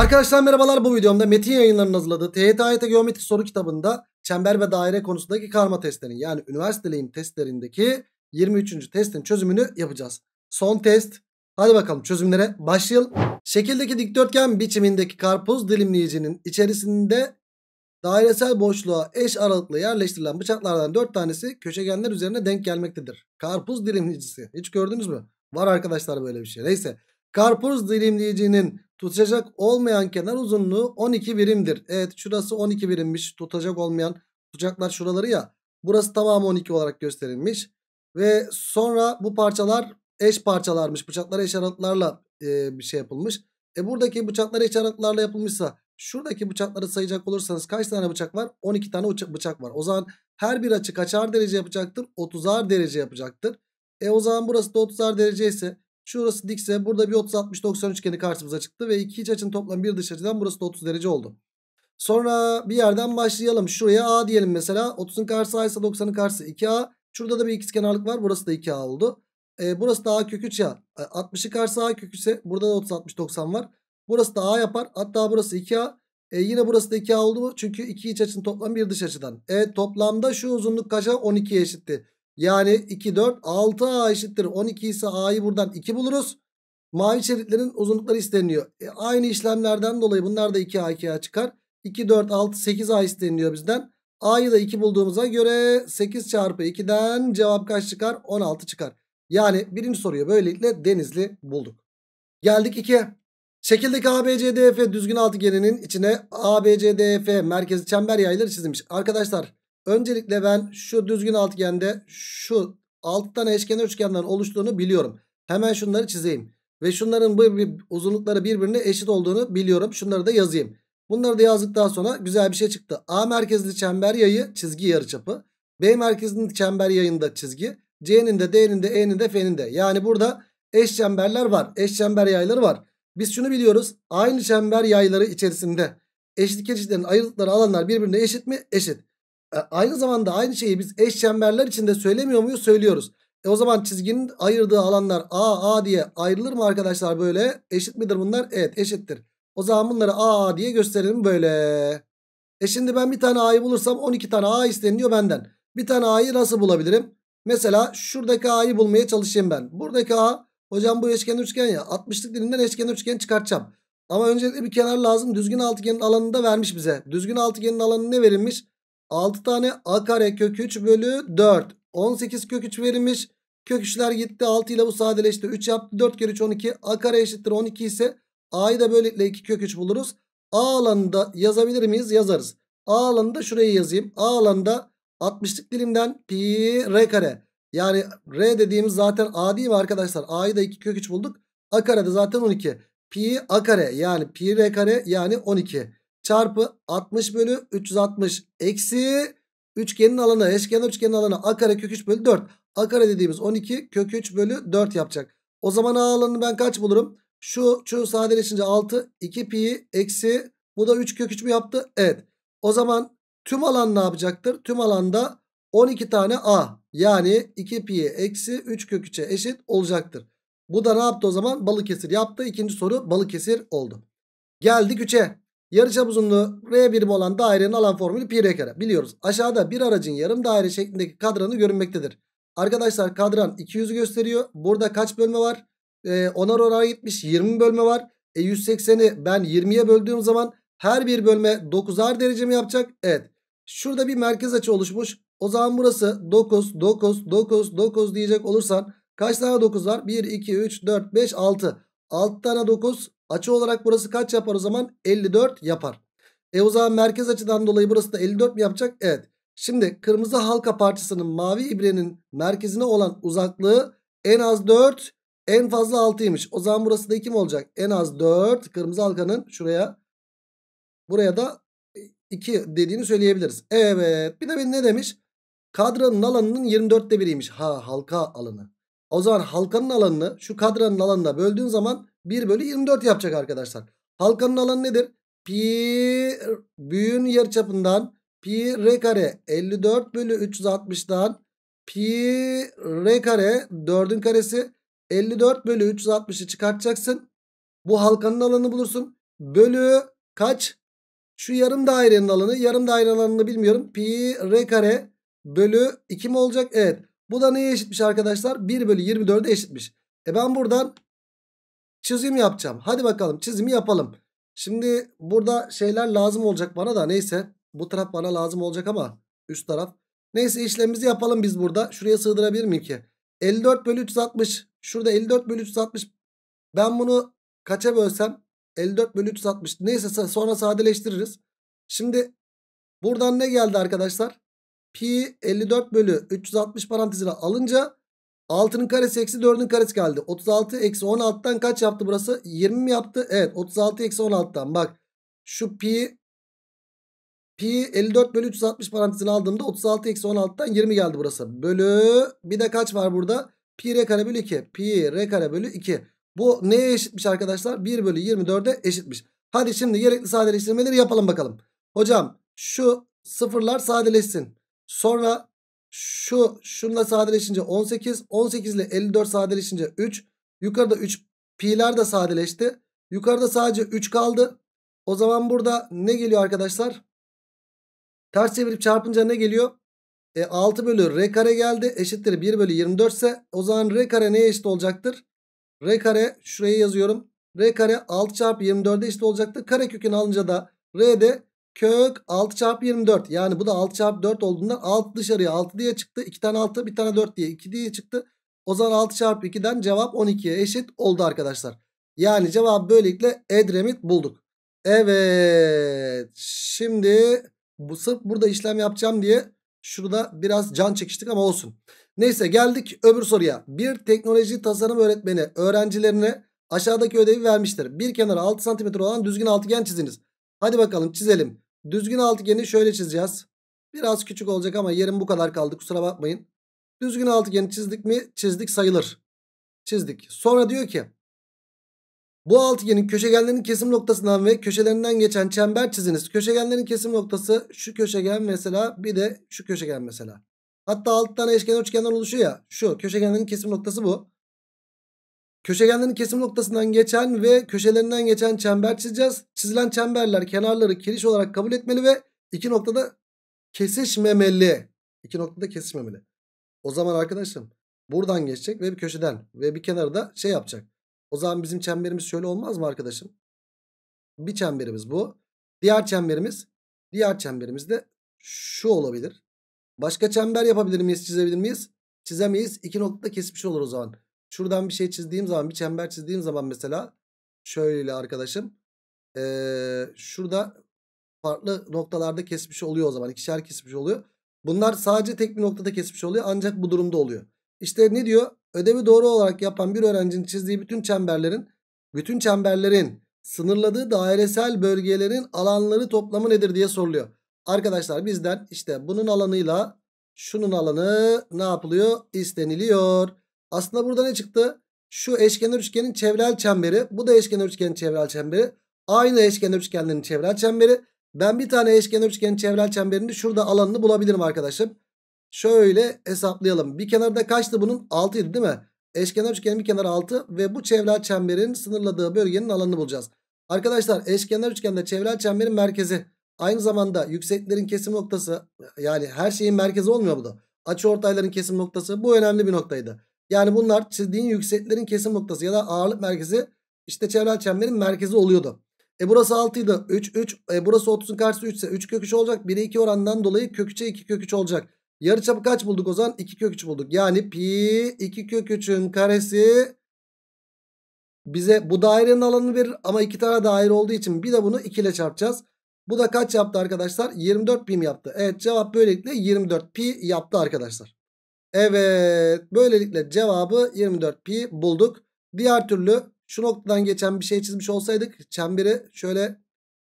Arkadaşlar merhabalar bu videomda Metin yayınlarının hazırladığı TYT Geometri soru kitabında çember ve daire konusundaki karma testlerin yani üniversiteliğim testlerindeki 23. testin çözümünü yapacağız. Son test. Hadi bakalım çözümlere başlayalım. Şekildeki dikdörtgen biçimindeki karpuz dilimleyicinin içerisinde dairesel boşluğa eş aralıklı yerleştirilen bıçaklardan 4 tanesi köşegenler üzerine denk gelmektedir. Karpuz dilimleyicisi. Hiç gördünüz mü? Var arkadaşlar böyle bir şey. Neyse. Karpuz dilimleyicinin tutacak olmayan kenar uzunluğu 12 birimdir. Evet şurası 12 birimmiş. Tutacak olmayan tutacaklar şuraları ya. Burası tamamı 12 olarak gösterilmiş. Ve sonra bu parçalar eş parçalarmış. Bıçaklar eş aralıklarla e, bir şey yapılmış. E buradaki bıçaklar eş aralıklarla yapılmışsa şuradaki bıçakları sayacak olursanız kaç tane bıçak var? 12 tane bıçak var. O zaman her bir açı kaçar derece yapacaktır? 30'ar derece yapacaktır. E o zaman burası da 30'ar derece ise Şurası dikse burada bir 30 60 90 üçgeni karşımıza çıktı ve iki iç açının toplam bir dış açıdan burası da 30 derece oldu. Sonra bir yerden başlayalım. Şuraya A diyelim mesela. 30'un karşısı A ise 90'ın karşısı 2A. Şurada da bir ikizkenarlık var. Burası da 2A oldu. E, burası da A kök 3 ya. 60'ı e, karşısı A kök 3 burada da 30 60 90 var. Burası da A yapar. Hatta burası 2A. E, yine burası da 2A oldu mu? Çünkü iki iç açının toplam bir dış açıdan. E, toplamda şu uzunluk kaça? 12'ye eşitti. Yani 2, 4, 6A eşittir. 12 ise A'yı buradan 2 buluruz. Mavi şeritlerin uzunlukları isteniyor. E, aynı işlemlerden dolayı bunlar da 2A 2A çıkar. 2, 4, 6, 8A isteniyor bizden. A'yı da 2 bulduğumuza göre 8 çarpı 2'den cevap kaç çıkar? 16 çıkar. Yani birinci soruyu böylelikle Denizli bulduk. Geldik 2'ye. Şekildeki ABCDF düzgün altıgenin içine ABCDF merkezi çember yayları çizilmiş. Arkadaşlar Öncelikle ben şu düzgün altıgende şu 6 tane eşkenar üçgenden oluştuğunu biliyorum. Hemen şunları çizeyim. Ve şunların bu uzunlukları birbirine eşit olduğunu biliyorum. Şunları da yazayım. Bunları da yazdıktan sonra güzel bir şey çıktı. A merkezli çember yayı çizgi yarıçapı. B merkezli çember yayında çizgi. C'nin de D'nin de E'nin de F'nin de. Yani burada eş çemberler var. Eş çember yayları var. Biz şunu biliyoruz. Aynı çember yayları içerisinde eşit keçişlerin ayrılıkları alanlar birbirine eşit mi? Eşit. E, aynı zamanda aynı şeyi biz eş çemberler içinde söylemiyor muyuz? Söylüyoruz. E o zaman çizginin ayırdığı alanlar A A diye ayrılır mı arkadaşlar böyle? Eşit midir bunlar? Evet eşittir. O zaman bunları A A diye gösterelim böyle. E şimdi ben bir tane A'yı bulursam 12 tane A isteniyor benden. Bir tane A'yı nasıl bulabilirim? Mesela şuradaki A'yı bulmaya çalışayım ben. Buradaki A hocam bu eşken üçgen ya. 60'lık dilinden eşken üçgen çıkartacağım. Ama öncelikle bir kenar lazım. Düzgün altıgenin alanını da vermiş bize. Düzgün altıgenin alanı ne verilmiş? 6 tane a kare kök 3 bölü 4. 18 kök 3 verilmiş. Kök 3'ler gitti. 6 ile bu sadeleşti. 3 yaptı. 4 kere 3 12. A kare eşittir 12 ise a'yı da böylelikle 2 kök 3 buluruz. A alanında yazabilir miyiz? Yazarız. A alanında şurayı yazayım. A alanında 60'lık dilimden pi r kare. Yani r dediğimiz zaten a değil mi arkadaşlar? A'yı da 2 kök 3 bulduk. A kare de zaten 12. Pi a kare yani pi r kare yani 12 çarpı 60 bölü 360 eksi üçgenin alanı eşkenar üçgenin alanı a kare kök 3 bölü 4. A kare dediğimiz 12 kök 3 bölü 4 yapacak. O zaman a alanını ben kaç bulurum? Şu şu sadeleşince 6 2 pi eksi bu da 3 kök 3 mü yaptı? Evet. O zaman tüm alan ne yapacaktır? Tüm alanda 12 tane a yani 2 pi eksi 3 kök 3'e eşit olacaktır. Bu da ne yaptı o zaman? Balıkesir yaptı. İkinci soru Balıkesir oldu. Geldik 3'e. Yarıçap uzunluğu R birim olan dairenin alan formülü pi r kare. Biliyoruz. Aşağıda bir aracın yarım daire şeklindeki kadranı görünmektedir. Arkadaşlar kadran 200'ü gösteriyor. Burada kaç bölme var? Ee, onar oraya gitmiş 20 bölme var. E 180'i ben 20'ye böldüğüm zaman her bir bölme 9'ar derece mi yapacak? Evet. Şurada bir merkez açı oluşmuş. O zaman burası 9, 9, 9, 9 diyecek olursan kaç tane 9 var? 1, 2, 3, 4, 5, 6. 6 tane 9 Açı olarak burası kaç yapar o zaman? 54 yapar. E o zaman merkez açıdan dolayı burası da 54 mi yapacak? Evet. Şimdi kırmızı halka parçasının mavi ibrenin merkezine olan uzaklığı en az 4 en fazla 6'ymış. O zaman burası da 2 mi olacak? En az 4 kırmızı halkanın şuraya buraya da 2 dediğini söyleyebiliriz. Evet bir de ne demiş? Kadranın alanının 24'te biriymiş. Ha halka alanı. O zaman halkanın alanını şu kadranın alanına böldüğün zaman 1 bölü 24 yapacak arkadaşlar. Halkanın alanı nedir? Pi büyüğün yarıçapından pi r kare 54 bölü 360'dan pi r kare 4'ün karesi 54 bölü 360'ı çıkartacaksın. Bu halkanın alanını bulursun. Bölü kaç? Şu yarım dairenin alanı. Yarım dairenin alanını bilmiyorum. Pi r kare bölü 2 mi olacak? Evet. Bu da neye eşitmiş arkadaşlar? 1 bölü 24'e eşitmiş. E ben buradan çizim yapacağım. Hadi bakalım çizimi yapalım. Şimdi burada şeyler lazım olacak bana da neyse. Bu taraf bana lazım olacak ama üst taraf. Neyse işlemimizi yapalım biz burada. Şuraya sığdırabilir miyim ki? 54 bölü 360. Şurada 54 bölü 360. Ben bunu kaça bölsem? 54 bölü 360. Neyse sonra sadeleştiririz. Şimdi buradan ne geldi arkadaşlar? pi 54 bölü 360 parantezine alınca 6'nın karesi eksi 4'ün karesi geldi. 36 eksi 16'dan kaç yaptı burası? 20 mi yaptı? Evet 36 eksi 16'dan bak şu pi pi 54 bölü 360 parantezine aldığımda 36 eksi 16'dan 20 geldi burası. Bölü bir de kaç var burada? Pi r kare bölü 2. Pi r kare bölü 2. Bu neye eşitmiş arkadaşlar? 1 bölü 24'e eşitmiş. Hadi şimdi gerekli sadeleştirmeleri yapalım bakalım. Hocam şu sıfırlar sadeleşsin. Sonra şu şunla sadeleşince 18. 18 ile 54 sadeleşince 3. Yukarıda 3 pi'ler de sadeleşti. Yukarıda sadece 3 kaldı. O zaman burada ne geliyor arkadaşlar? Ters çevirip çarpınca ne geliyor? E, 6 bölü r kare geldi. Eşittir 1 bölü 24 ise o zaman r kare neye eşit olacaktır? r kare şuraya yazıyorum. r kare 6 çarpı 24'e eşit olacaktır. Kare kökünü alınca da r de Kök 6 çarpı 24. Yani bu da 6 çarpı 4 olduğundan 6 dışarıya 6 diye çıktı. 2 tane 6 bir tane 4 diye 2 diye çıktı. O zaman 6 çarpı 2'den cevap 12'ye eşit oldu arkadaşlar. Yani cevap böylelikle Edremit bulduk. Evet. Şimdi bu sırf burada işlem yapacağım diye şurada biraz can çekiştik ama olsun. Neyse geldik öbür soruya. Bir teknoloji tasarım öğretmeni öğrencilerine aşağıdaki ödevi vermiştir. Bir kenara 6 cm olan düzgün altıgen çiziniz. Hadi bakalım çizelim. Düzgün altıgeni şöyle çizeceğiz. Biraz küçük olacak ama yerim bu kadar kaldı kusura bakmayın. Düzgün altıgeni çizdik mi? Çizdik sayılır. Çizdik. Sonra diyor ki bu altıgenin köşegenlerinin kesim noktasından ve köşelerinden geçen çember çiziniz. Köşegenlerin kesim noktası şu köşegen mesela bir de şu köşegen mesela. Hatta 6 tane eşkenar üçgenden oluşuyor ya. Şu köşegenlerin kesim noktası bu. Köşegenlerin kesim noktasından geçen ve köşelerinden geçen çember çizeceğiz. Çizilen çemberler kenarları kiriş olarak kabul etmeli ve iki noktada kesişmemeli. İki noktada kesişmemeli. O zaman arkadaşım buradan geçecek ve bir köşeden ve bir kenarı da şey yapacak. O zaman bizim çemberimiz şöyle olmaz mı arkadaşım? Bir çemberimiz bu. Diğer çemberimiz, diğer çemberimiz de şu olabilir. Başka çember yapabilir miyiz, çizebilir miyiz? Çizemeyiz. İki noktada kesmiş olur o zaman. Şuradan bir şey çizdiğim zaman bir çember çizdiğim zaman mesela şöyle arkadaşım. Ee, şurada farklı noktalarda kesmiş oluyor o zaman. ikişer kesmiş oluyor. Bunlar sadece tek bir noktada kesmiş oluyor ancak bu durumda oluyor. İşte ne diyor? Ödevi doğru olarak yapan bir öğrencinin çizdiği bütün çemberlerin bütün çemberlerin sınırladığı dairesel bölgelerin alanları toplamı nedir diye soruluyor. Arkadaşlar bizden işte bunun alanıyla şunun alanı ne yapılıyor? isteniliyor. Aslında burada ne çıktı? Şu eşkenar üçgenin çevrel çemberi. Bu da eşkenar üçgenin çevrel çemberi. Aynı eşkenar üçgenlerin çevrel çemberi. Ben bir tane eşkenar üçgenin çevrel çemberini şurada alanını bulabilirim arkadaşım. Şöyle hesaplayalım. Bir kenarda kaçtı bunun? 6'ydı değil mi? Eşkenar üçgenin bir kenarı 6 ve bu çevrel çemberin sınırladığı bölgenin alanını bulacağız. Arkadaşlar eşkenar üçgende çevrel çemberin merkezi aynı zamanda yükseklerin kesim noktası yani her şeyin merkezi olmuyor bu da. Açı ortayların kesim noktası bu önemli bir noktaydı. Yani bunlar çizdiğin yükseklerin kesim noktası ya da ağırlık merkezi işte çevrel çemberin merkezi oluyordu. E burası 6 idi. 3 3. E burası 30'un karşısı 3 ise 3 kök 3 olacak. 1'e 2 oranından dolayı köküçe 2 kök 3 olacak. Yarı çapı kaç bulduk o zaman? 2 kök 3 bulduk. Yani pi 2 kök 3'ün karesi bize bu dairenin alanını verir. Ama iki tane daire olduğu için bir de bunu 2 ile çarpacağız. Bu da kaç yaptı arkadaşlar? 24 pi mi yaptı? Evet cevap böylelikle 24 pi yaptı arkadaşlar. Evet böylelikle cevabı 24 pi bulduk. Diğer türlü şu noktadan geçen bir şey çizmiş olsaydık çemberi şöyle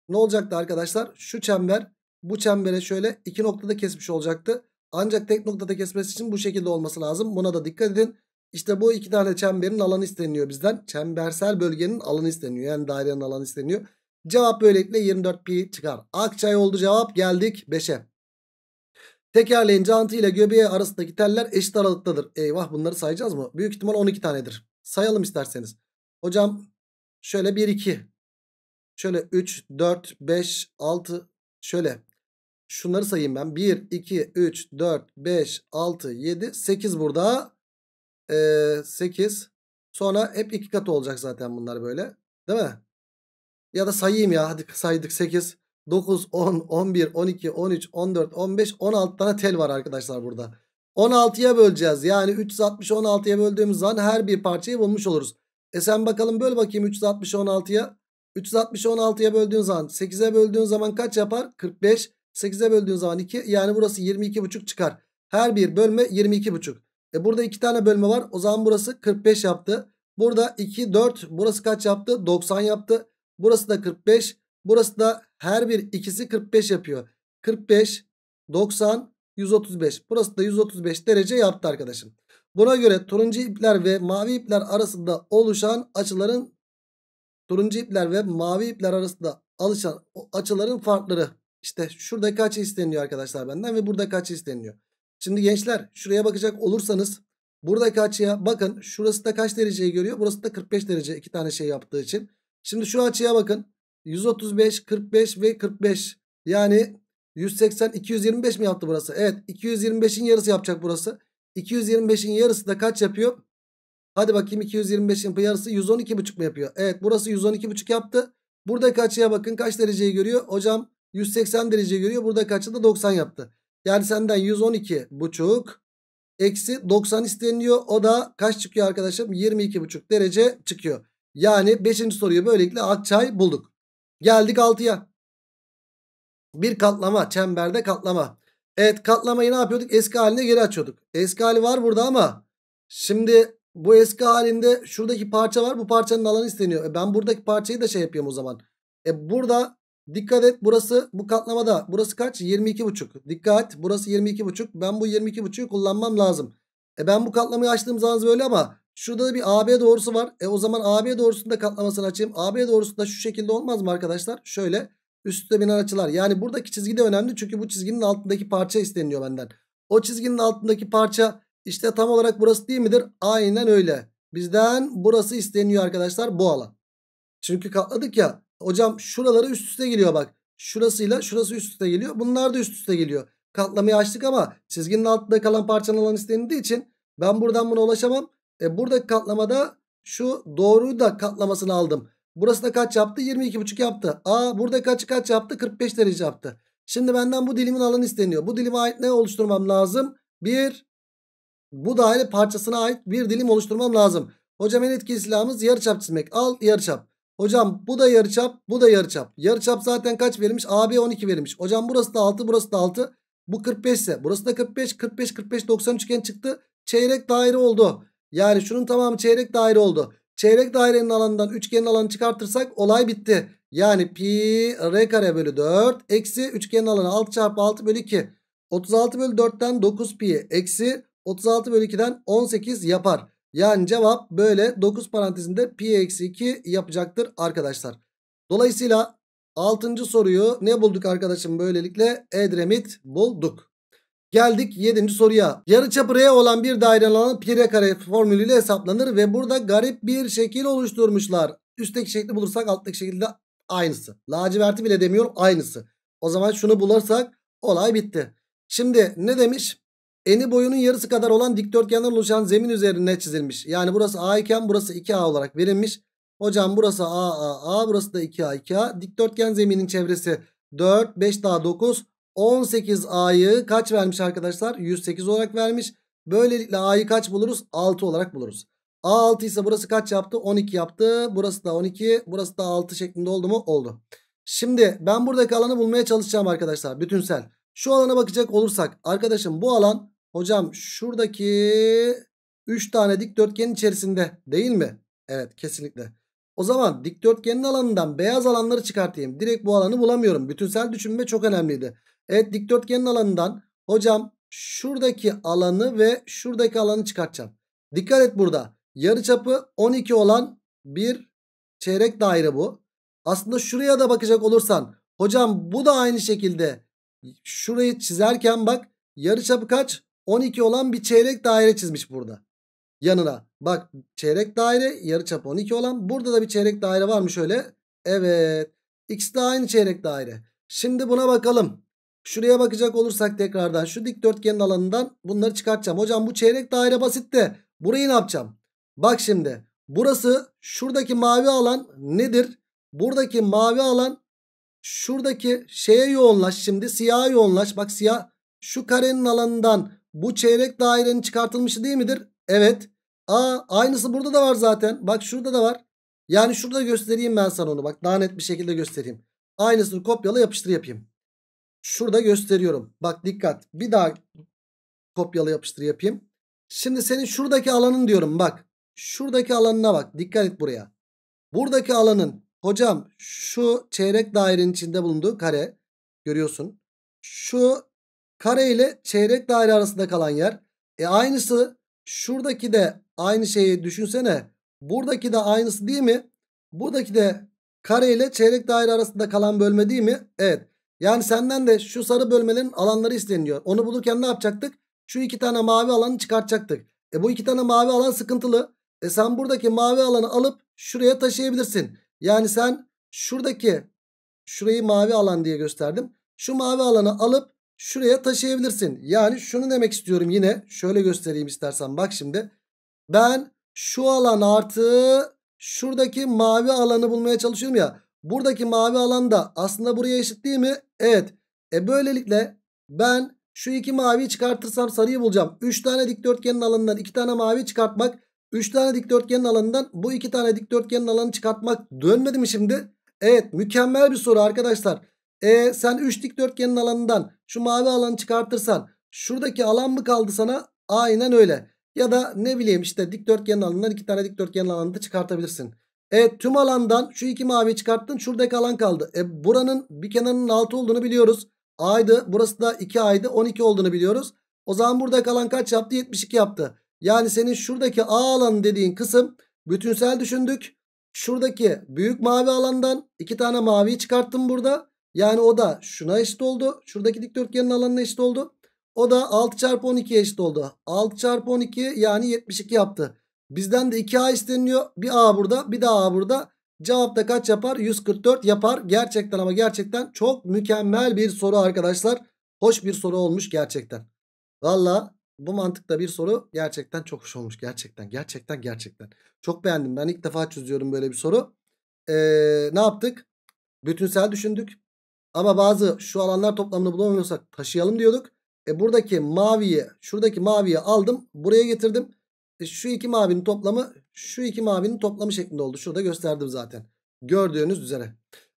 ne olacaktı arkadaşlar? Şu çember bu çembere şöyle iki noktada kesmiş olacaktı. Ancak tek noktada kesmesi için bu şekilde olması lazım. Buna da dikkat edin. İşte bu iki tane çemberin alanı isteniyor bizden. Çembersel bölgenin alanı isteniyor. Yani dairenin alanı isteniyor. Cevap böylelikle 24 pi çıkar. Akçay oldu cevap geldik 5'e. Tekerleğin cantı ile göbeği arasındaki teller eşit aralıktadır. Eyvah bunları sayacağız mı? Büyük ihtimal 12 tanedir. Sayalım isterseniz. Hocam şöyle 1 2 şöyle 3 4 5 6 şöyle şunları sayayım ben. 1 2 3 4 5 6 7 8 burada. Ee, 8 sonra hep iki katı olacak zaten bunlar böyle. Değil mi? Ya da sayayım ya. Hadi saydık 8. 9, 10, 11, 12, 13, 14, 15, 16 tane tel var arkadaşlar burada. 16'ya böleceğiz. Yani 360'ı 16'ya böldüğümüz zaman her bir parçayı bulmuş oluruz. E sen bakalım böl bakayım 360'ı 16'ya. 360'ı 16'ya böldüğün zaman 8'e böldüğün zaman kaç yapar? 45. 8'e böldüğün zaman 2. Yani burası 22,5 çıkar. Her bir bölme 22,5. E burada 2 tane bölme var. O zaman burası 45 yaptı. Burada 2, 4. Burası kaç yaptı? 90 yaptı. Burası da 45. Burası da her bir ikisi 45 yapıyor. 45, 90, 135. Burası da 135 derece yaptı arkadaşım. Buna göre turuncu ipler ve mavi ipler arasında oluşan açıların turuncu ipler ve mavi ipler arasında alışan açıların farkları. İşte şurada kaç isteniyor arkadaşlar benden ve burada kaç isteniyor. Şimdi gençler şuraya bakacak olursanız burada açıya bakın. Şurası da kaç dereceyi görüyor? Burası da 45 derece iki tane şey yaptığı için. Şimdi şu açıya bakın. 135, 45 ve 45. Yani 180, 225 mi yaptı burası? Evet 225'in yarısı yapacak burası. 225'in yarısı da kaç yapıyor? Hadi bakayım 225'in yarısı 112,5 mu yapıyor? Evet burası 112,5 yaptı. Buradaki açıya bakın kaç dereceyi görüyor? Hocam 180 derece görüyor. Burada açı da 90 yaptı. Yani senden 112 buçuk eksi 90 isteniyor. O da kaç çıkıyor arkadaşım? 22 buçuk derece çıkıyor. Yani 5. soruyu böylelikle Akçay bulduk. Geldik 6'ya. Bir katlama çemberde katlama. Evet katlamayı ne yapıyorduk? Eski haline geri açıyorduk. Eski hali var burada ama şimdi bu eski halinde şuradaki parça var. Bu parçanın alanı isteniyor. E ben buradaki parçayı da şey yapıyorum o zaman. E burada dikkat et burası bu katlamada. Burası kaç? 22,5. Dikkat burası 22,5. Ben bu 22,5'ü kullanmam lazım. E ben bu katlamayı açtığım zaman böyle ama Şurada da bir AB doğrusu var. E o zaman AB doğrusunda katlamasını açayım. AB doğrusunda şu şekilde olmaz mı arkadaşlar? Şöyle üstte binen açılar. Yani buradaki çizgi de önemli çünkü bu çizginin altındaki parça isteniyor benden. O çizginin altındaki parça işte tam olarak burası değil midir? Aynen öyle. Bizden burası isteniyor arkadaşlar bu alan. Çünkü katladık ya. Hocam şuraları üst üste geliyor bak. Şurasıyla şurası üst üste geliyor. Bunlar da üst üste geliyor. Katlamayı açtık ama çizginin altında kalan parçanın alan istenildiği için ben buradan buna ulaşamam. E, buradaki katlamada şu doğruyu da katlamasını aldım. Burası da kaç yaptı? 22,5 yaptı. Aa burada kaç kaç yaptı? 45 derece yaptı. Şimdi benden bu dilimin alanı isteniyor. Bu dilime ait ne oluşturmam lazım? Bir bu daire parçasına ait bir dilim oluşturmam lazım. Hocam en etkili silahımız yarıçap çizmek. Al yarıçap. Hocam bu da yarıçap, bu da yarıçap. Yarıçap zaten kaç verilmiş? AB 12 verilmiş. Hocam burası da 6, burası da 6. Bu 45 ise burası da 45, 45, 45, 90 üçgen çıktı. Çeyrek daire oldu. Yani şunun tamamı çeyrek daire oldu. Çeyrek dairenin alanından üçgenin alanı çıkartırsak olay bitti. Yani pi r kare bölü 4 eksi üçgenin alanı 6 çarpı 6 bölü 2. 36 bölü 4'ten 9 pi eksi 36 bölü 2'den 18 yapar. Yani cevap böyle 9 parantezinde pi eksi 2 yapacaktır arkadaşlar. Dolayısıyla 6. soruyu ne bulduk arkadaşım böylelikle? Edremit bulduk. Geldik 7. soruya. Yarıçapı R olan bir dairenin alanı pi r kare formülüyle hesaplanır ve burada garip bir şekil oluşturmuşlar. Üstteki şekli bulursak alttaki şekilde aynısı. Laciverti bile demiyorum aynısı. O zaman şunu bulursak olay bitti. Şimdi ne demiş? Eni boyunun yarısı kadar olan dikdörtgenden oluşan zemin üzerine çizilmiş. Yani burası A iken burası 2A olarak verilmiş. Hocam burası A, A, A burası da 2A, 2A. Dikdörtgen zeminin çevresi 4, 5 daha 9, 18A'yı kaç vermiş arkadaşlar? 108 olarak vermiş. Böylelikle A'yı kaç buluruz? 6 olarak buluruz. A 6 ise burası kaç yaptı? 12 yaptı. Burası da 12. Burası da 6 şeklinde oldu mu? Oldu. Şimdi ben buradaki alanı bulmaya çalışacağım arkadaşlar. Bütünsel. Şu alana bakacak olursak. Arkadaşım bu alan hocam şuradaki 3 tane dikdörtgenin içerisinde değil mi? Evet kesinlikle. O zaman dikdörtgenin alanından beyaz alanları çıkartayım. Direkt bu alanı bulamıyorum. Bütünsel düşünme çok önemliydi. Evet dikdörtgenin alanından hocam şuradaki alanı ve şuradaki alanı çıkartacağım. Dikkat et burada. Yarıçapı 12 olan bir çeyrek daire bu. Aslında şuraya da bakacak olursan hocam bu da aynı şekilde şurayı çizerken bak yarıçapı kaç? 12 olan bir çeyrek daire çizmiş burada. Yanına. Bak çeyrek daire yarı yarıçapı 12 olan. Burada da bir çeyrek daire var mı şöyle? Evet. İkisi de aynı çeyrek daire. Şimdi buna bakalım. Şuraya bakacak olursak tekrardan şu dikdörtgenin alanından bunları çıkartacağım. Hocam bu çeyrek daire basit de burayı ne yapacağım? Bak şimdi burası şuradaki mavi alan nedir? Buradaki mavi alan şuradaki şeye yoğunlaş şimdi siyah yoğunlaş. Bak siyah şu karenin alanından bu çeyrek dairenin çıkartılmışı değil midir? Evet. Aa aynısı burada da var zaten. Bak şurada da var. Yani şurada göstereyim ben sana onu. Bak daha net bir şekilde göstereyim. Aynısını kopyala yapıştır yapayım. Şurada gösteriyorum. Bak dikkat. Bir daha kopyala yapıştır yapayım. Şimdi senin şuradaki alanın diyorum bak. Şuradaki alanına bak. Dikkat et buraya. Buradaki alanın hocam şu çeyrek dairenin içinde bulunduğu kare görüyorsun. Şu kare ile çeyrek daire arasında kalan yer. E aynısı Şuradaki de aynı şeyi düşünsene. Buradaki de aynısı değil mi? Buradaki de kare ile çeyrek daire arasında kalan bölme değil mi? Evet. Yani senden de şu sarı bölmelerin alanları isteniyor. Onu bulurken ne yapacaktık? Şu iki tane mavi alanı çıkartacaktık. E bu iki tane mavi alan sıkıntılı. E sen buradaki mavi alanı alıp şuraya taşıyabilirsin. Yani sen şuradaki şurayı mavi alan diye gösterdim. Şu mavi alanı alıp şuraya taşıyabilirsin. Yani şunu demek istiyorum yine. Şöyle göstereyim istersen bak şimdi. Ben şu alan artı şuradaki mavi alanı bulmaya çalışıyorum ya. Buradaki mavi alanda aslında buraya eşit değil mi? Evet. E böylelikle ben şu iki maviyi çıkartırsam sarıyı bulacağım. 3 tane dikdörtgenin alanından 2 tane mavi çıkartmak. 3 tane dikdörtgenin alanından bu 2 tane dikdörtgenin alanı çıkartmak. Dönmedi mi şimdi? Evet mükemmel bir soru arkadaşlar. E sen 3 dikdörtgenin alanından şu mavi alanı çıkartırsan şuradaki alan mı kaldı sana? Aynen öyle. Ya da ne bileyim işte dikdörtgenin alanından iki tane dikdörtgenin alanını da çıkartabilirsin. E tüm alandan şu iki mavi çıkarttın şuradaki alan kaldı. E buranın bir kenarının 6 olduğunu biliyoruz. A'ydı burası da 2 A'ydı 12 olduğunu biliyoruz. O zaman burada kalan kaç yaptı? 72 yaptı. Yani senin şuradaki A alanı dediğin kısım bütünsel düşündük. Şuradaki büyük mavi alandan iki tane maviyi çıkarttım burada. Yani o da şuna eşit oldu. Şuradaki dikdörtgenin alanına eşit oldu. O da 6 çarpı 12'ye eşit oldu. 6 çarpı 12 yani 72 yaptı. Bizden de 2A isteniliyor. Bir A burada bir daha A burada. Cevap da kaç yapar? 144 yapar. Gerçekten ama gerçekten çok mükemmel bir soru arkadaşlar. Hoş bir soru olmuş gerçekten. Valla bu mantıkta bir soru gerçekten çok hoş olmuş. Gerçekten gerçekten gerçekten. Çok beğendim. Ben ilk defa çözüyorum böyle bir soru. Ee, ne yaptık? Bütünsel düşündük. Ama bazı şu alanlar toplamını bulamıyorsak taşıyalım diyorduk. E buradaki maviye, şuradaki maviyi aldım. Buraya getirdim. E şu iki mavinin toplamı şu iki mavinin toplamı şeklinde oldu. Şurada gösterdim zaten. Gördüğünüz üzere.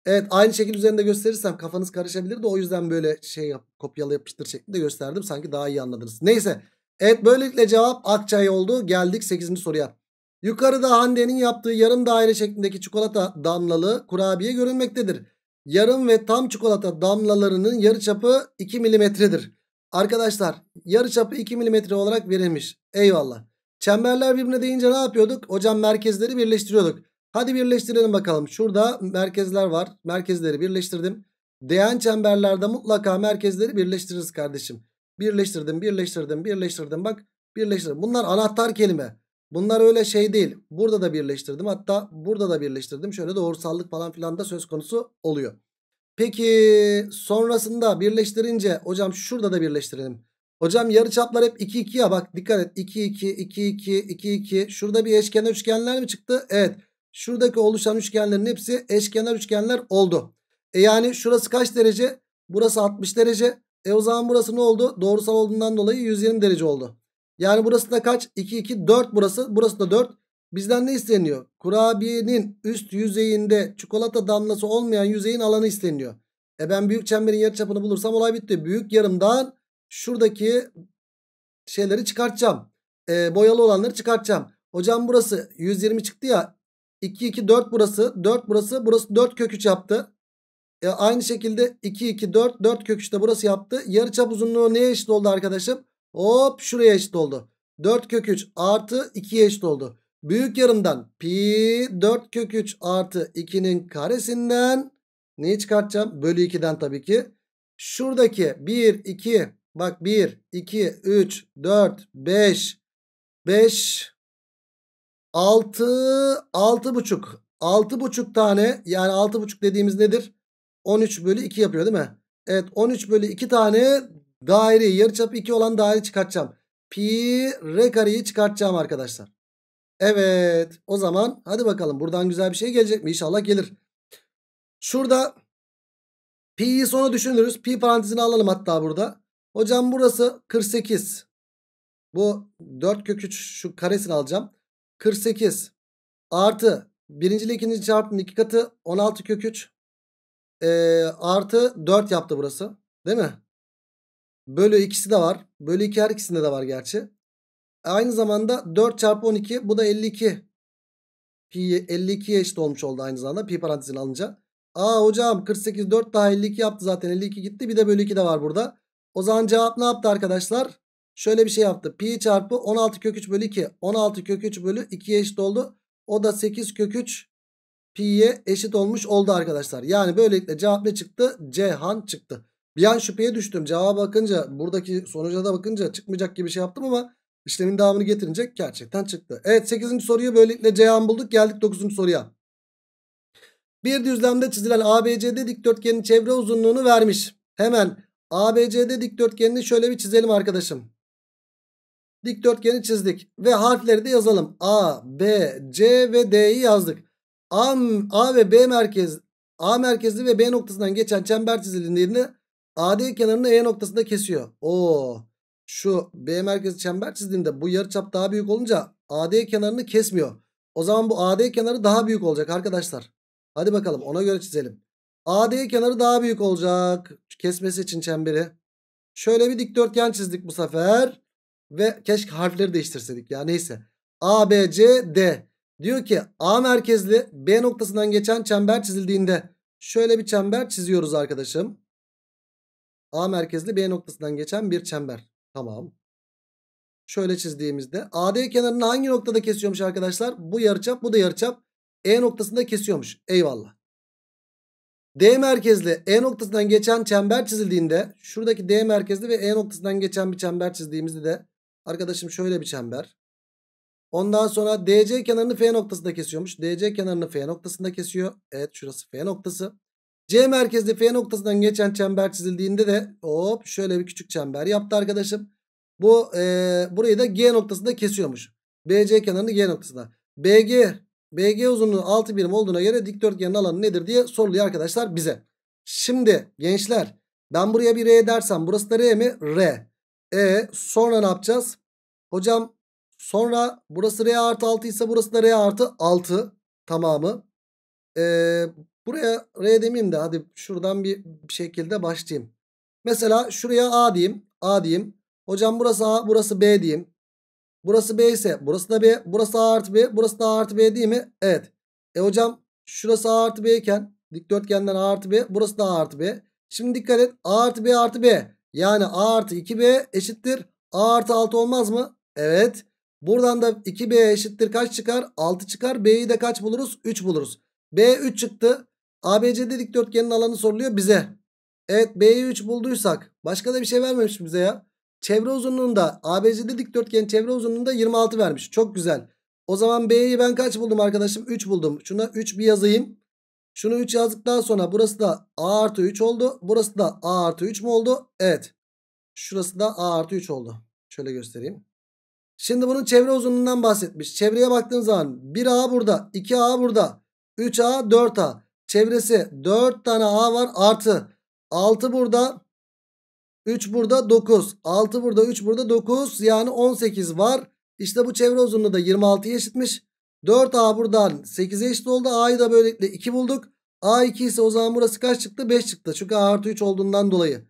Evet aynı şekil üzerinde gösterirsem kafanız karışabilir de o yüzden böyle şey yap, kopyala yapıştır şeklinde gösterdim. Sanki daha iyi anladınız. Neyse. Evet böylelikle cevap Akçay oldu. Geldik 8. soruya. Yukarıda Hande'nin yaptığı yarım daire şeklindeki çikolata damlalı kurabiye görünmektedir yarım ve tam çikolata damlalarının yarıçapı 2 milimetredir. Arkadaşlar yarıçapı 2 milimetre olarak verilmiş. Eyvallah. Çemberler birbirine değince ne yapıyorduk? Hocam merkezleri birleştiriyorduk. Hadi birleştirelim bakalım. Şurada merkezler var. Merkezleri birleştirdim. Değen çemberlerde mutlaka merkezleri birleştiririz kardeşim. Birleştirdim, birleştirdim, birleştirdim. Bak birleştirdim. Bunlar anahtar kelime. Bunlar öyle şey değil. Burada da birleştirdim. Hatta burada da birleştirdim. Şöyle doğrusallık falan filan da söz konusu oluyor. Peki sonrasında birleştirince hocam şurada da birleştirelim. Hocam yarı çaplar hep 2 2 ya bak dikkat et 2 2 2 2 2 2 şurada bir eşkenar üçgenler mi çıktı? Evet. Şuradaki oluşan üçgenlerin hepsi eşkenar üçgenler oldu. E yani şurası kaç derece? Burası 60 derece. E o zaman burası ne oldu? Doğrusal olduğundan dolayı 120 derece oldu. Yani burası da kaç? 2, 2, 4 burası. Burası da 4. Bizden ne isteniyor? Kurabiyenin üst yüzeyinde çikolata damlası olmayan yüzeyin alanı isteniyor. E ben büyük çemberin yarıçapını bulursam olay bitti. Büyük yarımdan şuradaki şeyleri çıkartacağım. E, boyalı olanları çıkartacağım. Hocam burası 120 çıktı ya. 2, 2, 4 burası. 4 burası. Burası 4 kök yaptı. E, aynı şekilde 2, 2, 4. 4 kök de burası yaptı. Yarıçap uzunluğu neye eşit oldu arkadaşım? Hop şuraya eşit oldu. 4 kök 3 artı 2'ye eşit oldu. Büyük yarımdan pi 4 kök 3 artı 2'nin karesinden neyi çıkartacağım? Bölü 2'den tabii ki. Şuradaki 1, 2, bak 1, 2, 3, 4, 5, 5, 6, 6 buçuk. 6 buçuk tane yani 6 buçuk dediğimiz nedir? 13 bölü 2 yapıyor değil mi? Evet 13 bölü 2 tane Daire yarıçap 2 olan daire çıkartacağım. Pi r kareyi çıkartacağım arkadaşlar. Evet o zaman hadi bakalım buradan güzel bir şey gelecek mi? İnşallah gelir. Şurada pi'yi sonra düşünürüz. Pi parantezini alalım hatta burada. Hocam burası 48. Bu 4 kök 3 şu karesini alacağım. 48 artı birinci ile ikinci çarpımın iki katı 16 kök 3 e, artı 4 yaptı burası. Değil mi? Bölü ikisi de var. Bölü 2 her ikisinde de var gerçi. Aynı zamanda 4 çarpı 12 bu da 52. Pi 52'ye eşit olmuş oldu aynı zamanda pi parantezini alınca. Aa hocam 48 4 daha 52 yaptı zaten 52 gitti bir de bölü 2 de var burada. O zaman cevap ne yaptı arkadaşlar? Şöyle bir şey yaptı. Pi çarpı 16 kök 3 bölü 2. 16 kök 3 bölü 2'ye eşit oldu. O da 8 kök 3 pi'ye eşit olmuş oldu arkadaşlar. Yani böylelikle cevap ne çıktı? Cihan çıktı. Bir an şüpheye düştüm. Cevaba bakınca buradaki sonuca da bakınca çıkmayacak gibi şey yaptım ama işlemin devamını getirince gerçekten çıktı. Evet 8. soruyu böylelikle Ceyhan bulduk. Geldik 9. soruya. Bir düzlemde çizilen ABCD dikdörtgenin çevre uzunluğunu vermiş. Hemen ABCD dikdörtgenini şöyle bir çizelim arkadaşım. Dikdörtgeni çizdik ve harfleri de yazalım. A, B, C ve D'yi yazdık. A, A ve B merkez A merkezli ve B noktasından geçen çember çizildiğinde AD kenarını E noktasında kesiyor. O Şu B merkezi çember çizdiğimde bu yarıçap daha büyük olunca AD kenarını kesmiyor. O zaman bu AD kenarı daha büyük olacak arkadaşlar. Hadi bakalım ona göre çizelim. AD kenarı daha büyük olacak. Kesmesi için çemberi. Şöyle bir dikdörtgen çizdik bu sefer. Ve keşke harfleri değiştirseydik ya neyse. A, B, C, D. Diyor ki A merkezli B noktasından geçen çember çizildiğinde şöyle bir çember çiziyoruz arkadaşım. A merkezli B noktasından geçen bir çember. Tamam. Şöyle çizdiğimizde AD kenarını hangi noktada kesiyormuş arkadaşlar? Bu yarıçap, bu da yarıçap. E noktasında kesiyormuş. Eyvallah. D merkezli E noktasından geçen çember çizildiğinde şuradaki D merkezli ve E noktasından geçen bir çember çizdiğimizde de arkadaşım şöyle bir çember. Ondan sonra DC kenarını F noktasında kesiyormuş. DC kenarını F noktasında kesiyor. Evet şurası F noktası. C merkezli F noktasından geçen çember çizildiğinde de hop şöyle bir küçük çember yaptı arkadaşım. Bu e, burayı da G noktasında kesiyormuş. BC kenarını G noktasında. BG BG uzunluğu 6 birim olduğuna göre dikdörtgenin alanı nedir diye soruluyor arkadaşlar bize. Şimdi gençler ben buraya bir R dersem burası da R mi? R. E sonra ne yapacağız? Hocam sonra burası R artı 6 ise burası da R artı 6 tamamı. E, Buraya R demeyeyim de hadi şuradan bir şekilde başlayayım. Mesela şuraya A diyeyim. A diyeyim. Hocam burası A burası B diyeyim. Burası B ise burası da B. Burası A artı B. Burası da A artı B değil mi? Evet. E hocam şurası A artı B iken dikdörtgenden A artı B. Burası da A artı B. Şimdi dikkat et. A artı B artı B. Yani A artı 2B eşittir. A artı 6 olmaz mı? Evet. Buradan da 2B eşittir kaç çıkar? 6 çıkar. B'yi de kaç buluruz? 3 buluruz. B 3 çıktı. ABCD dikdörtgenin alanı soruluyor bize. Evet B'yi 3 bulduysak başka da bir şey vermemiş bize ya. Çevre uzunluğunda ABCD dikdörtgenin çevre uzunluğunda 26 vermiş. Çok güzel. O zaman B'yi ben kaç buldum arkadaşım? 3 buldum. Şuna 3 bir yazayım. Şunu 3 yazdıktan sonra burası da A artı 3 oldu. Burası da A artı 3 mü oldu? Evet. Şurası da A artı 3 oldu. Şöyle göstereyim. Şimdi bunun çevre uzunluğundan bahsetmiş. Çevreye baktığım zaman 1A burada, 2A burada, 3A, 4A. Çevresi 4 tane A var artı 6 burada 3 burada 9. 6 burada 3 burada 9 yani 18 var. İşte bu çevre uzunluğu da 26'ya eşitmiş. 4A buradan 8'e eşit oldu. A'yı da böylelikle 2 bulduk. A 2 ise o zaman burası kaç çıktı? 5 çıktı. Çünkü A artı 3 olduğundan dolayı.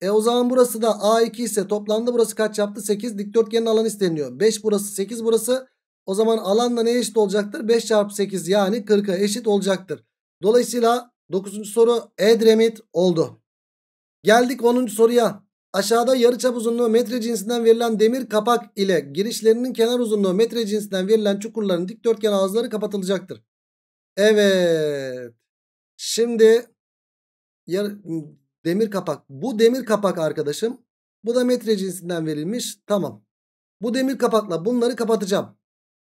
E o zaman burası da A2 ise toplamda burası kaç yaptı? 8 dikdörtgenin alanı isteniyor. 5 burası 8 burası. O zaman alanla ne eşit olacaktır? 5 çarpı 8 yani 40'a eşit olacaktır. Dolayısıyla 9. soru Edremit oldu. Geldik 10. soruya. Aşağıda yarıçap uzunluğu metre cinsinden verilen demir kapak ile girişlerinin kenar uzunluğu metre cinsinden verilen çukurların dikdörtgen ağızları kapatılacaktır. Evet. Şimdi yar, demir kapak. Bu demir kapak arkadaşım. Bu da metre cinsinden verilmiş. Tamam. Bu demir kapakla bunları kapatacağım.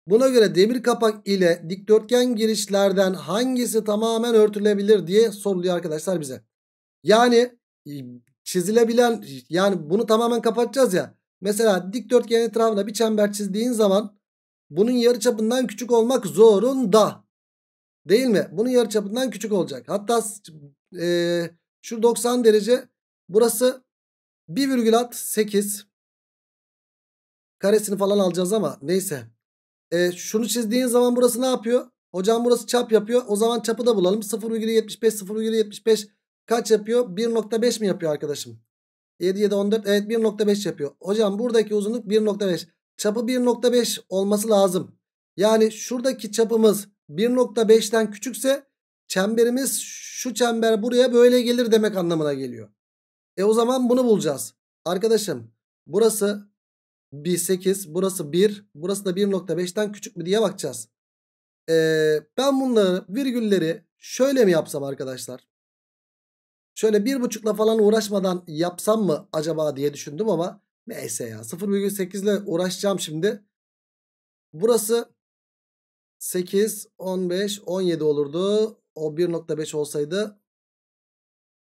Buna göre demir kapak ile dikdörtgen girişlerden hangisi tamamen örtülebilir diye soruluyor arkadaşlar bize. Yani e, çizilebilen yani bunu tamamen kapatacağız ya. Mesela dikdörtgen etrafına bir çember çizdiğin zaman bunun yarıçapından küçük olmak zorunda. Değil mi? Bunun yarıçapından küçük olacak. Hatta e, şu 90 derece burası 1,8 karesini falan alacağız ama neyse. E, şunu çizdiğin zaman burası ne yapıyor? Hocam burası çap yapıyor. O zaman çapı da bulalım. 0,75 0,75 kaç yapıyor? 1.5 mi yapıyor arkadaşım? 7 7 14 evet 1.5 yapıyor. Hocam buradaki uzunluk 1.5. Çapı 1.5 olması lazım. Yani şuradaki çapımız 1.5'ten küçükse çemberimiz şu çember buraya böyle gelir demek anlamına geliyor. E o zaman bunu bulacağız. Arkadaşım burası bir 8 burası 1 burası da 1.5'ten küçük mü diye bakacağız. Ee, ben bunları virgülleri şöyle mi yapsam arkadaşlar? Şöyle bir buçukla falan uğraşmadan yapsam mı acaba diye düşündüm ama neyse ya 0,8 ile uğraşacağım şimdi. Burası 8, 15, 17 olurdu. O 1.5 olsaydı.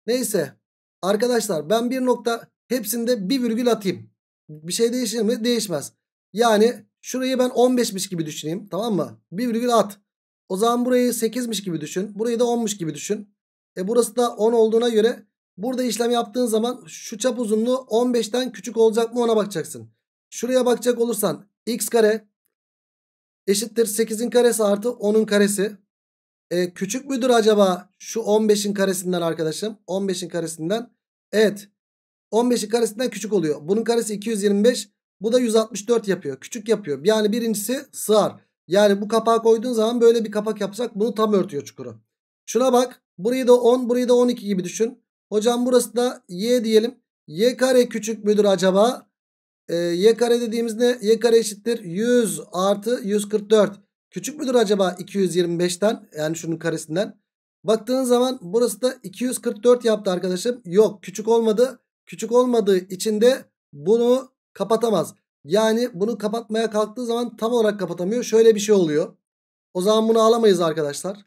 Neyse arkadaşlar ben 1. hepsinde bir virgül atayım bir şey değişir mi? Değişmez. Yani şurayı ben 15'miş gibi düşüneyim. Tamam mı? Bir virgül at. O zaman burayı 8'miş gibi düşün. Burayı da 10'muş gibi düşün. E burası da 10 olduğuna göre burada işlem yaptığın zaman şu çap uzunluğu 15'ten küçük olacak mı ona bakacaksın. Şuraya bakacak olursan x kare eşittir 8'in karesi artı 10'un karesi. E, küçük müdür acaba şu 15'in karesinden arkadaşım? 15'in karesinden. Evet 15'in karesinden küçük oluyor. Bunun karesi 225. Bu da 164 yapıyor. Küçük yapıyor. Yani birincisi sığar. Yani bu kapağı koyduğun zaman böyle bir kapak yapsak bunu tam örtüyor çukuru. Şuna bak. Burayı da 10, burayı da 12 gibi düşün. Hocam burası da y diyelim. y kare küçük müdür acaba? Ee, y kare dediğimiz ne? y kare eşittir 100 artı 144. Küçük müdür acaba 225'ten? Yani şunun karesinden. Baktığın zaman burası da 244 yaptı arkadaşım. Yok küçük olmadı. Küçük olmadığı için de bunu kapatamaz. Yani bunu kapatmaya kalktığı zaman tam olarak kapatamıyor. Şöyle bir şey oluyor. O zaman bunu alamayız arkadaşlar.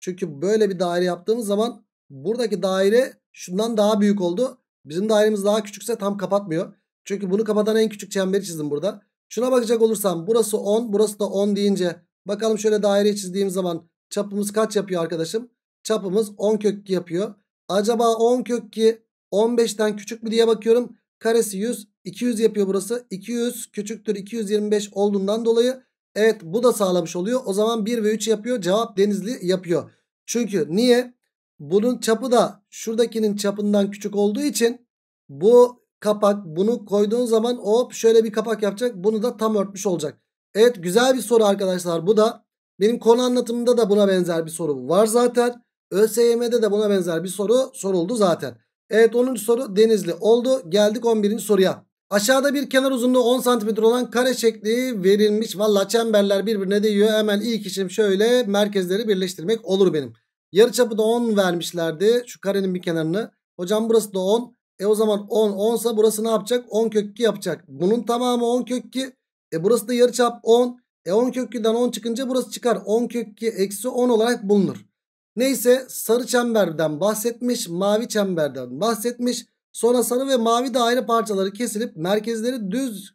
Çünkü böyle bir daire yaptığımız zaman buradaki daire şundan daha büyük oldu. Bizim dairemiz daha küçükse tam kapatmıyor. Çünkü bunu kapatan en küçük çemberi çizdim burada. Şuna bakacak olursam burası 10 burası da 10 deyince bakalım şöyle daire çizdiğim zaman çapımız kaç yapıyor arkadaşım? Çapımız 10 kök 2 yapıyor. Acaba 10 kök 2 15'ten küçük mü diye bakıyorum. Karesi 100. 200 yapıyor burası. 200 küçüktür 225 olduğundan dolayı evet bu da sağlamış oluyor. O zaman 1 ve 3 yapıyor. Cevap denizli yapıyor. Çünkü niye? Bunun çapı da şuradakinin çapından küçük olduğu için bu kapak bunu koyduğun zaman hop şöyle bir kapak yapacak. Bunu da tam örtmüş olacak. Evet güzel bir soru arkadaşlar bu da. Benim konu anlatımında da buna benzer bir soru var zaten. ÖSYM'de de buna benzer bir soru soruldu zaten. Evet 10. soru denizli oldu. Geldik 11. soruya. Aşağıda bir kenar uzunluğu 10 cm olan kare şekli verilmiş. Valla çemberler birbirine değiyor. Hemen ilk işim şöyle merkezleri birleştirmek olur benim. Yarıçapı da 10 vermişlerdi. Şu karenin bir kenarını. Hocam burası da 10. E o zaman 10 10 sa burası ne yapacak? 10 kök 2 yapacak. Bunun tamamı 10 kök 2. E burası da yarıçap 10. E 10 kök 2'den 10 çıkınca burası çıkar. 10 kök 2 eksi 10 olarak bulunur. Neyse sarı çemberden bahsetmiş, mavi çemberden bahsetmiş. Sonra sarı ve mavi daire parçaları kesilip merkezleri düz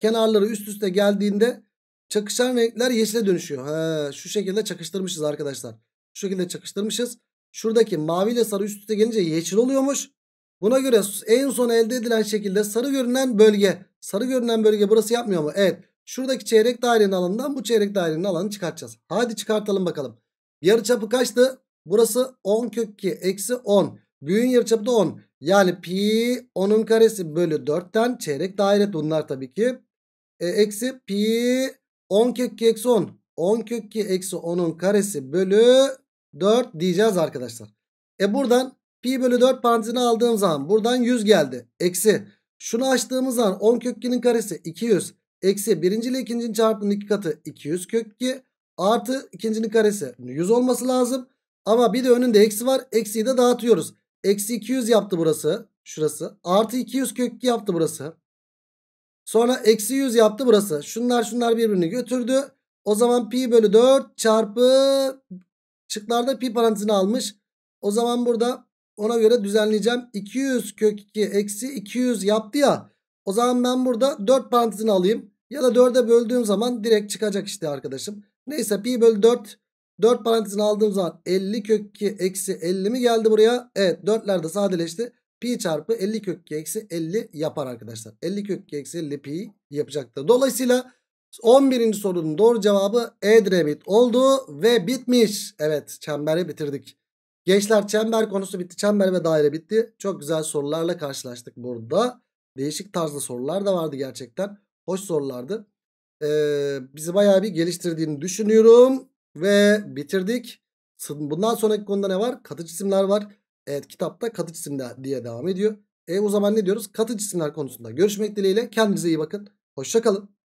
kenarları üst üste geldiğinde çakışan renkler yeşile dönüşüyor. He, şu şekilde çakıştırmışız arkadaşlar. Şu şekilde çakıştırmışız. Şuradaki mavi ile sarı üst üste gelince yeşil oluyormuş. Buna göre en son elde edilen şekilde sarı görünen bölge. Sarı görünen bölge burası yapmıyor mu? Evet. Şuradaki çeyrek dairenin alanından bu çeyrek dairenin alanını çıkartacağız. Hadi çıkartalım bakalım. Yarı çapı kaçtı? Burası 10 kök 2 eksi 10. Büyüğün yarıçapı da 10. Yani pi 10'un karesi bölü 4'ten çeyrek daire bunlar tabii ki. E, eksi pi 10 kök 2 eksi 10. 10 kök 2 eksi 10'un karesi bölü 4 diyeceğiz arkadaşlar. E buradan pi bölü 4 parantezini aldığım zaman buradan 100 geldi. Eksi şunu açtığımız zaman 10 kök 2'nin karesi 200. Eksi birinci ile ikincinin çarpımının iki katı 200 kök 2. Artı ikincinin karesi 100 olması lazım. Ama bir de önünde eksi var. Eksiyi de dağıtıyoruz. Eksi 200 yaptı burası. Şurası. Artı 200 kök 2 yaptı burası. Sonra eksi 100 yaptı burası. Şunlar şunlar birbirini götürdü. O zaman pi bölü 4 çarpı çıklarda pi parantezini almış. O zaman burada ona göre düzenleyeceğim. 200 kök 2 eksi 200 yaptı ya. O zaman ben burada 4 parantezini alayım. Ya da 4'e böldüğüm zaman direkt çıkacak işte arkadaşım. Neyse pi bölü 4 4 parantezini aldığım zaman 50 kök 2 eksi 50 mi geldi buraya? Evet 4'ler de sadeleşti. Pi çarpı 50 kök 2 eksi 50 yapar arkadaşlar. 50 kök 2 eksi 50 pi yapacaktı. Dolayısıyla 11. sorunun doğru cevabı Edremit oldu ve bitmiş. Evet çemberi bitirdik. Gençler çember konusu bitti. Çember ve daire bitti. Çok güzel sorularla karşılaştık burada. Değişik tarzda sorular da vardı gerçekten. Hoş sorulardı e, bizi bayağı bir geliştirdiğini düşünüyorum. Ve bitirdik. Bundan sonraki konuda ne var? Katı cisimler var. Evet kitapta katı cisimler diye devam ediyor. E o zaman ne diyoruz? Katı cisimler konusunda görüşmek dileğiyle. Kendinize iyi bakın. Hoşçakalın.